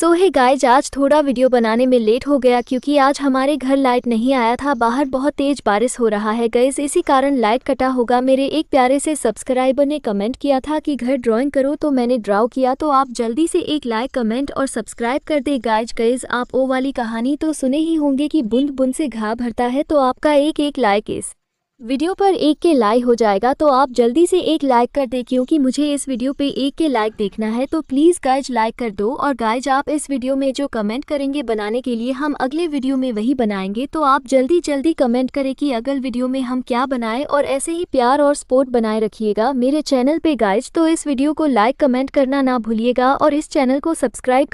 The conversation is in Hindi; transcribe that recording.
सो है गाइज आज थोड़ा वीडियो बनाने में लेट हो गया क्योंकि आज हमारे घर लाइट नहीं आया था बाहर बहुत तेज बारिश हो रहा है गाइज इसी कारण लाइट कटा होगा मेरे एक प्यारे से सब्सक्राइबर ने कमेंट किया था कि घर ड्राइंग करो तो मैंने ड्राव किया तो आप जल्दी से एक लाइक कमेंट और सब्सक्राइब कर दे गाइज गाइज आप ओ वाली कहानी तो सुने ही होंगे की बुंद बुंद से घा भरता है तो आपका एक एक लाइक इस वीडियो पर एक के लाइक हो जाएगा तो आप जल्दी से एक लाइक कर दे क्योंकि मुझे इस वीडियो पे एक के लाइक देखना है तो प्लीज़ गाइज लाइक कर दो और गाइज आप इस वीडियो में जो कमेंट करेंगे बनाने के लिए हम अगले वीडियो में वही बनाएंगे तो आप जल्दी जल्दी कमेंट करें कि अगल वीडियो में हम क्या बनाएं और ऐसे ही प्यार और सपोर्ट बनाए रखिएगा मेरे चैनल पर गाइज तो इस वीडियो को लाइक कमेंट करना ना भूलिएगा और इस चैनल को सब्सक्राइब